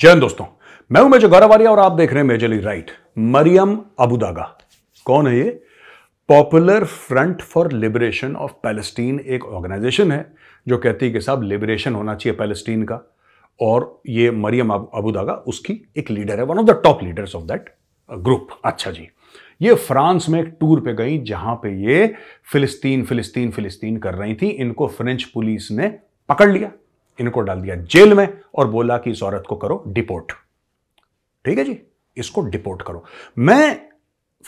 जय दोस्तों मैं हूं मेजर गौरवारिया और आप देख रहे हैं majorly right Mariam Abudaqa कौन है ये popular front for liberation of Palestine एक ऑर्गेनाइजेशन है जो कहती है कि साहब लिबरेशन होना चाहिए पैलेस्टीन का और ये मरियम अबुदागा उसकी एक लीडर है one of the top leaders of that group अच्छा जी ये फ्रांस में एक टूर पे गई जहां पे ये फिलिस्तीन फिलिस्तीन फिलिस्तीन कर रही थी इनको फ्रेंच पुलिस ने पकड़ लिया इनको डाल दिया जेल में और बोला कि इस औरत को करो डिपोर्ट ठीक है जी इसको डिपोर्ट करो मैं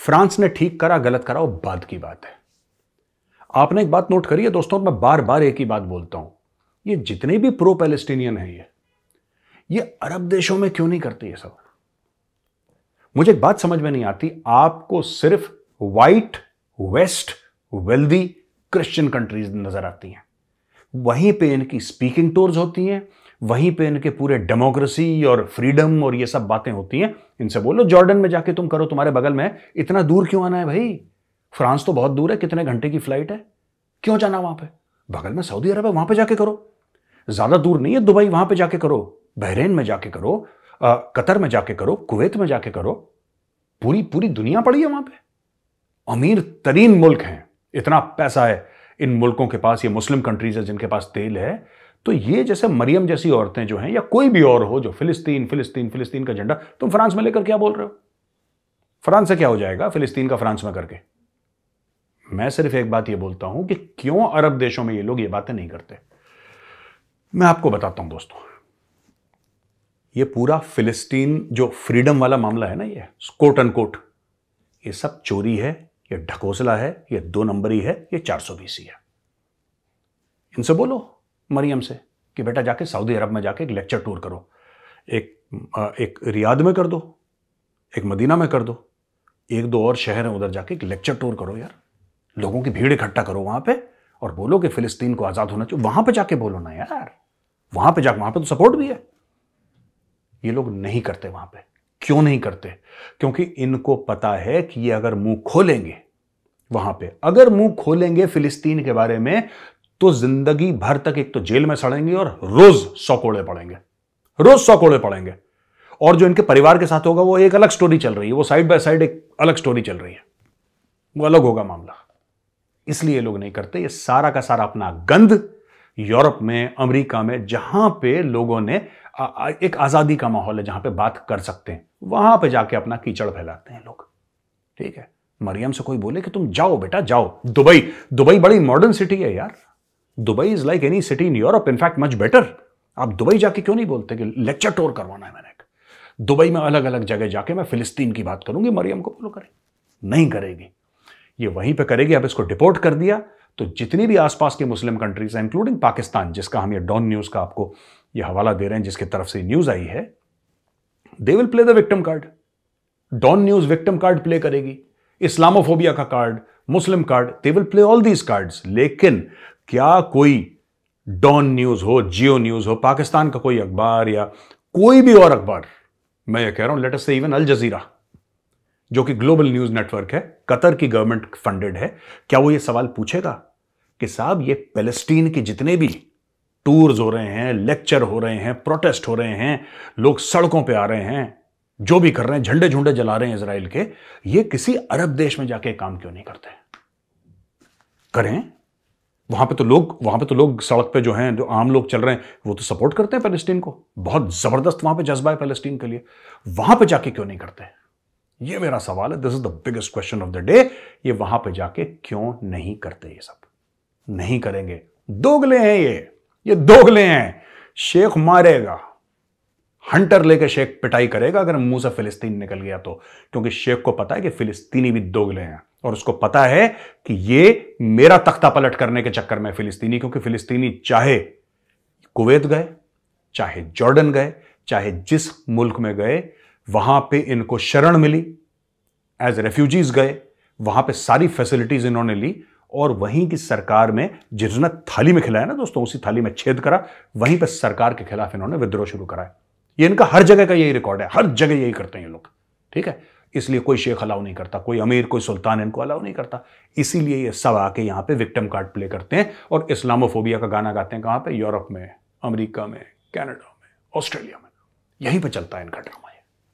फ्रांस ने ठीक करा गलत करा वो बाद की बात है आपने एक बात नोट करी है दोस्तों मैं बार बार एक ही बात बोलता हूं ये जितने भी प्रो पैलेस्टीनियन है ये ये अरब देशों में क्यों नहीं करते ये सब मुझे एक बात समझ में नहीं आती आपको सिर्फ white west wealthy Christian countries नजर आती हैं वहीं पे इनकी स्पीकिंग टूर्स होती हैं वहीं पे इनके पूरे डेमोक्रेसी और फ्रीडम और ये सब बातें होती हैं इनसे बोलो जॉर्डन में जाके तुम करो तुम्हारे बगल में इतना दूर क्यों आना है भाई फ्रांस तो बहुत दूर है कितने घंटे की फ्लाइट है क्यों जाना वहां पे बगल में सऊदी अरब है वहां पे जाके करो ज्यादा दूर नहीं है दुबई वहां पे जाके करो बहरेन में जाके करो आ, कतर में जाके करो कुवैत में जाके करो पूरी पूरी दुनिया पड़ी है वहां पे अमीर तरीन मुल्क हैं इतना पैसा है इन मुल्कों के पास ये मुस्लिम कंट्रीज है जिनके पास तेल है तो ये जैसे मरियम जैसी औरतें जो हैं या कोई भी और हो जो फिलिस्तीन फिलिस्तीन फिलिस्तीन का झंडा तुम फ्रांस में लेकर क्या बोल रहे हो फ्रांस से क्या हो जाएगा फिलिस्तीन का फ्रांस में करके मैं सिर्फ एक बात यह बोलता हूं कि क्यों अरब देशों में ये लोग ये बातें नहीं करते मैं आपको बताता हूं दोस्तों ये पूरा फिलिस्तीन जो फ्रीडम वाला मामला है ना ये कोट एंड कोट ये सब चोरी है ये ढकोसला है ये दो नंबरी है ये चार सौ बीस है इनसे बोलो मरियम से कि बेटा जाके सऊदी अरब में जाके एक लेक्चर टूर करो एक एक रियाद में कर दो एक मदीना में कर दो एक दो और शहर हैं उधर जाके एक लेक्चर टूर करो यार लोगों की भीड़ इकट्ठा करो वहां पे और बोलो कि फिलिस्तीन को आज़ाद होना चाहिए वहां पे जाके बोलो ना यार वहां पे जाके वहां पे तो सपोर्ट भी है ये लोग नहीं करते वहां पे क्यों नहीं करते क्योंकि इनको पता है कि ये अगर मुंह खोलेंगे वहां पे अगर मुंह खोलेंगे फिलिस्तीन के बारे में तो जिंदगी भर तक एक तो जेल में सड़ेंगे और रोज सौ कोड़े पड़ेंगे रोज सौ कोड़े पड़ेंगे और जो इनके परिवार के साथ होगा वो एक अलग स्टोरी चल रही है वो साइड बाय साइड एक अलग स्टोरी चल रही है वो अलग होगा मामला इसलिए लोग नहीं करते ये सारा का सारा अपना गंध यूरोप में अमेरिका में जहां पे लोगों ने एक आजादी का माहौल है जहां पे बात कर सकते हैं वहां पे जाके अपना कीचड़ फैलाते हैं लोग ठीक है मरियम से कोई बोले कि तुम जाओ बेटा जाओ दुबई दुबई बड़ी मॉडर्न सिटी है यार Dubai is like any city in Europe in fact much better आप दुबई जाके क्यों नहीं बोलते कि लेक्चर टूर करवाना है मैंने दुबई में अलग अलग जगह जाके मैं फिलिस्तीन की बात करूंगी मरियम को बोलो करें नहीं करेगी ये वहीं पे करेगी अब इसको डिपोर्ट कर दिया तो जितनी भी आसपास के मुस्लिम कंट्रीज हैं इंक्लूडिंग पाकिस्तान जिसका हम ये डॉन न्यूज़ का आपको ये हवाला दे रहे हैं जिसकी तरफ से न्यूज़ आई है they will play the victim card Dawn news victim card play करेगी इस्लामोफोबिया का card Muslim card they will play all these cards लेकिन क्या कोई डॉन न्यूज हो जियो न्यूज हो पाकिस्तान का कोई अखबार या कोई भी और अखबार मैं ये कह रहा हूं लेटेस्ट से इवन अल जजीरा जो कि ग्लोबल न्यूज नेटवर्क है कतर की गवर्नमेंट फंडेड है क्या वो ये सवाल पूछेगा कि साहब ये पेलेस्टीन के जितने भी टूर्स हो रहे हैं लेक्चर हो रहे हैं प्रोटेस्ट हो रहे हैं लोग सड़कों पे आ रहे हैं जो भी कर रहे हैं झंडे झुंडे जला रहे हैं इसराइल के ये किसी अरब देश में जाके काम क्यों नहीं करते करें वहां पे तो लोग वहां पे तो लोग सड़क पे जो हैं जो आम लोग चल रहे हैं वो तो सपोर्ट करते हैं पैलेस्टीन को बहुत जबरदस्त वहां पे जज्बा है पैलेस्टीन के लिए वहां पे जाके क्यों नहीं करते ये मेरा सवाल है this is the biggest question of the day ये वहां पे जाके क्यों नहीं करते ये सब नहीं करेंगे दोगले हैं ये ये दोगले हैं शेख मारेगा हंटर लेके शेख पिटाई करेगा अगर मुंह से फिलिस्तीन निकल गया तो क्योंकि शेख को पता है कि फिलिस्तीनी भी दोगले हैं और उसको पता है कि ये मेरा तख्ता पलट करने के चक्कर में फिलिस्तीनी क्योंकि फिलिस्तीनी चाहे कुवैत गए चाहे जॉर्डन गए चाहे जिस मुल्क में गए वहां पे इनको शरण मिली एज रेफ्यूजीज गए वहां पे सारी फैसिलिटीज इन्होंने ली और वहीं की सरकार में जिसने थाली में खिलाया ना दोस्तों उसी थाली में छेद करा वहीं पर सरकार के खिलाफ इन्होंने विद्रोह शुरू कराया ये इनका हर जगह का यही रिकॉर्ड है हर जगह यही करते हैं ये लोग ठीक है इसलिए कोई शेख अलाउ नहीं करता कोई अमीर कोई सुल्तान इनको अलाउ नहीं करता इसीलिए ये सब आके यहाँ पे विक्टिम कार्ड प्ले करते हैं और इस्लामोफोबिया का गाना गाते हैं कहाँ पे यूरोप में अमेरिका में कनाडा में ऑस्ट्रेलिया में यहीं पे चलता है इनका ड्रामा